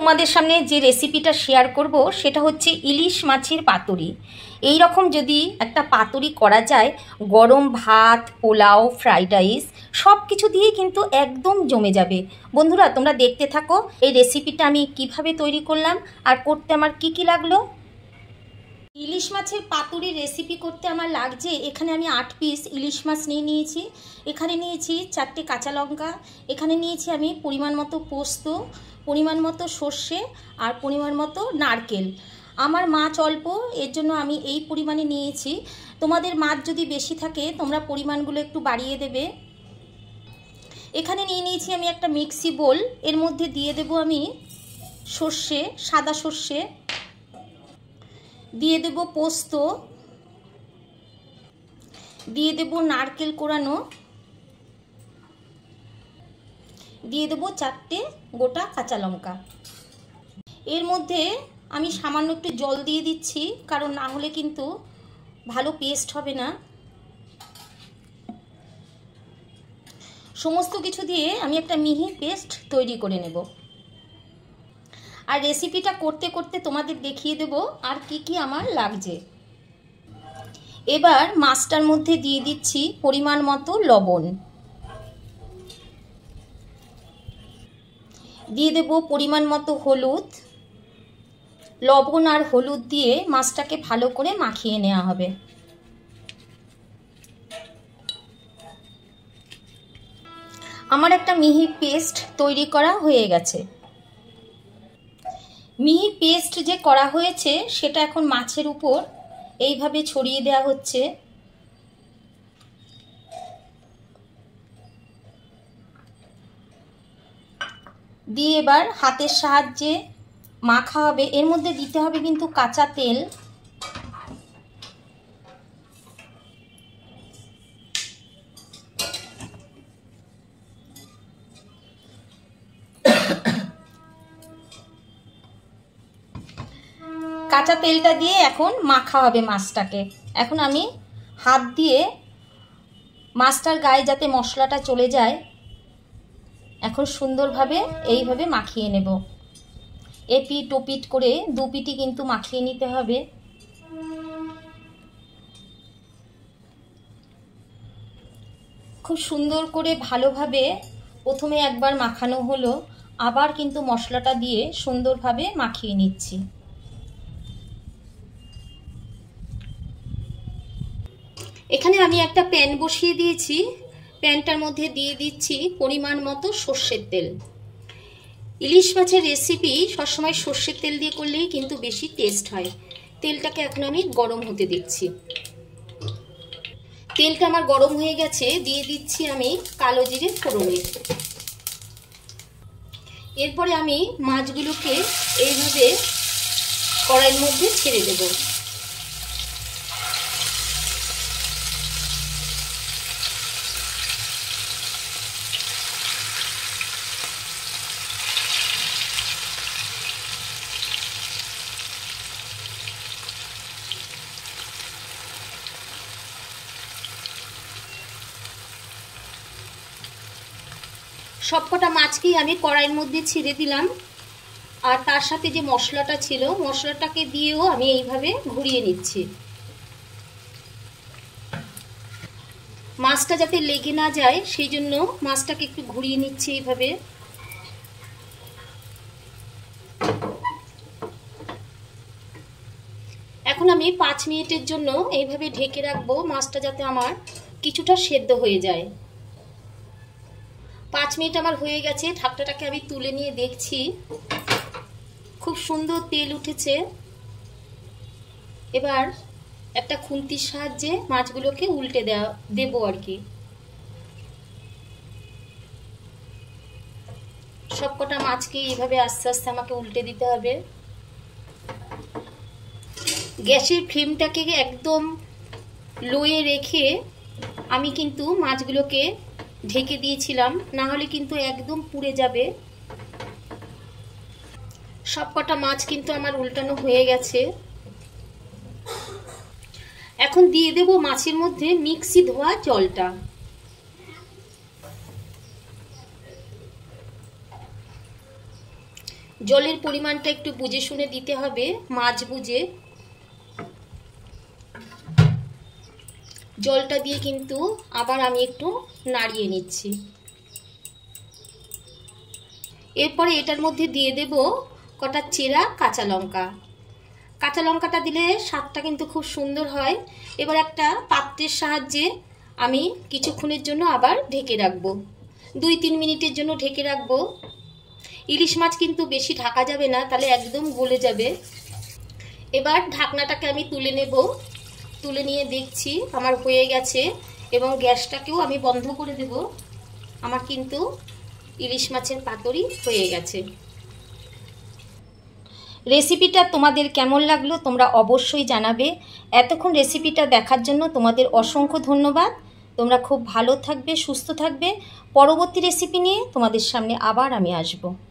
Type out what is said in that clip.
তোমাদের সামনে যে রেসিপিটা শেয়ার করব সেটা হচ্ছে ইলিশ মাছের পাতুরি এই রকম যদি একটা পাতুরি করা যায় গরম ভাত পোলাও ফ্রাইড রাইস সব কিছু দিয়েই কিন্তু একদম জমে যাবে বন্ধুরা তোমরা দেখতে থাকো এই রেসিপিটা আমি কিভাবে তৈরি করলাম আর করতে আমার কি কি লাগলো ইলিশ মাছের পাতুরি রেসিপি করতে আমার লাগছে এখানে আমি আট পিস ইলিশ মাছ নিয়ে নিয়েছি এখানে নিয়েছি চারটে কাঁচা লঙ্কা এখানে নিয়েছি আমি পরিমাণ মতো পোস্ত পরিমাণ মতো সর্ষে আর পরিমাণ মতো নারকেল আমার মাছ অল্প এর জন্য আমি এই পরিমাণে নিয়েছি তোমাদের মাছ যদি বেশি থাকে তোমরা পরিমাণগুলো একটু বাড়িয়ে দেবে এখানে নিয়ে নিয়েছি আমি একটা মিক্সি বোল এর মধ্যে দিয়ে দেব আমি সর্ষে সাদা সর্ষে দিয়ে দেব পোস্ত দিয়ে দেব নারকেল কোরানো দিয়ে দেব চারটে গোটা কাঁচা লঙ্কা এর মধ্যে আমি সামান্য একটু জল দিয়ে দিচ্ছি কারণ না হলে কিন্তু ভালো পেস্ট হবে না সমস্ত কিছু দিয়ে আমি একটা মিহি পেস্ট তৈরি করে নেব আর রেসিপিটা করতে করতে তোমাদের দেখিয়ে দেব আর কি কি আমার লাগছে এবার মাছটার মধ্যে দিয়ে দিচ্ছি পরিমাণ মতো লবণ দিয়ে দেব পরিমাণ মতো হলুদ লবণ আর হলুদ দিয়ে মাছটাকে ভালো করে মাখিয়ে নেওয়া হবে আমার একটা মিহি পেস্ট তৈরি করা হয়ে গেছে মিহি পেস্ট যে করা হয়েছে সেটা এখন মাছের উপর এইভাবে ছড়িয়ে দেওয়া হচ্ছে দিয়ে এবার হাতের সাহায্যে মাখা হবে এর মধ্যে দিতে হবে কিন্তু কাঁচা তেল কাঁচা তেলটা দিয়ে এখন মাখা হবে মাছটাকে এখন আমি হাত দিয়ে মাছটার গায়ে যাতে মশলাটা চলে যায় এখন সুন্দরভাবে এইভাবে মাখিয়ে নেব এপি ওপিট করে দুপিটি কিন্তু মাখিয়ে নিতে হবে খুব সুন্দর করে ভালোভাবে প্রথমে একবার মাখানো হলো আবার কিন্তু মশলাটা দিয়ে সুন্দরভাবে মাখিয়ে নিচ্ছি এখানে আমি একটা প্যান বসিয়ে দিয়েছি প্যানটার মধ্যে দিয়ে দিচ্ছি পরিমাণ মতো সর্ষের তেল ইলিশ মাছের রেসিপি সবসময় সর্ষের তেল দিয়ে করলেই কিন্তু বেশি টেস্ট হয় তেলটাকে এখন আমি গরম হতে দিচ্ছি তেলটা আমার গরম হয়ে গেছে দিয়ে দিচ্ছি আমি কালো জিরে ফোড়নে এরপরে আমি মাছগুলোকে এইভাবে কড়াইয়ের মধ্যে ছেড়ে দেবো সবকটা মাছকেই আমি কড়াইয়ের মধ্যে ছিঁড়ে দিলাম আর তার সাথে যে মশলাটা ছিল মশলাটাকে দিয়েও আমি এইভাবে ঘুরিয়ে নিচ্ছি মাছটা যাতে লেগে না যায় সেই জন্য মাছটাকে একটু ঘুরিয়ে নিচ্ছি এইভাবে এখন আমি পাঁচ মিনিটের জন্য এইভাবে ঢেকে রাখবো মাছটা যাতে আমার কিছুটা সেদ্ধ হয়ে যায় পাঁচ মিনিট আমার হয়ে গেছে ঢাকটাটাকে আমি তুলে নিয়ে দেখছি খুব সুন্দর তেল উঠেছে এবার একটা খুন্তির সাহায্যে মাছগুলোকে উল্টে দেওয়া দেবো আর কি সবকটা মাছকে এইভাবে আস্তে আস্তে আমাকে উল্টে দিতে হবে গ্যাসের ফ্লেমটাকে একদম লোয়ে রেখে আমি কিন্তু মাছগুলোকে ঢেকে দিয়েছিলাম না হলে কিন্তু একদম পুড়ে যাবে সব কটা মাছ কিন্তু আমার উল্টানো হয়ে গেছে এখন দিয়ে দেব মাছের মধ্যে মিক্সি ধোয়া জলটা জলের পরিমাণটা একটু বুঝে শুনে দিতে হবে মাছ বুঝে জলটা দিয়ে কিন্তু আবার আমি একটু নাড়িয়ে নিচ্ছি এরপরে এটার মধ্যে দিয়ে দেব কটা চেরা কাঁচা লঙ্কা কাঁচা লঙ্কাটা দিলে স্বাদটা কিন্তু খুব সুন্দর হয় এবার একটা পাত্রের সাহায্যে আমি কিছুক্ষণের জন্য আবার ঢেকে রাখবো দুই তিন মিনিটের জন্য ঢেকে রাখবো ইলিশ মাছ কিন্তু বেশি ঢাকা যাবে না তাহলে একদম গলে যাবে এবার ঢাকনাটাকে আমি তুলে নেব তুলে নিয়ে দেখছি আমার হয়ে গেছে এবং গ্যাসটাকেও আমি বন্ধ করে দেব আমার কিন্তু ইলিশ মাছের পাতুরি হয়ে গেছে রেসিপিটা তোমাদের কেমন লাগলো তোমরা অবশ্যই জানাবে এতক্ষণ রেসিপিটা দেখার জন্য তোমাদের অসংখ্য ধন্যবাদ তোমরা খুব ভালো থাকবে সুস্থ থাকবে পরবর্তী রেসিপি নিয়ে তোমাদের সামনে আবার আমি আসবো